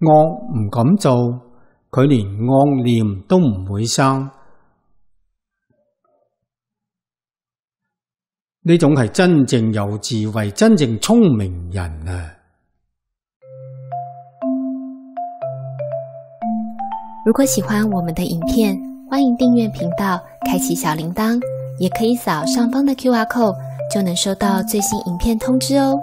恶唔敢做，佢连恶念都唔会生。呢种系真正有智慧、真正聪明人啊！如果喜欢我们的影片，欢迎订阅频道，开启小铃铛，也可以扫上方的 Q R code，就能收到最新影片通知哦。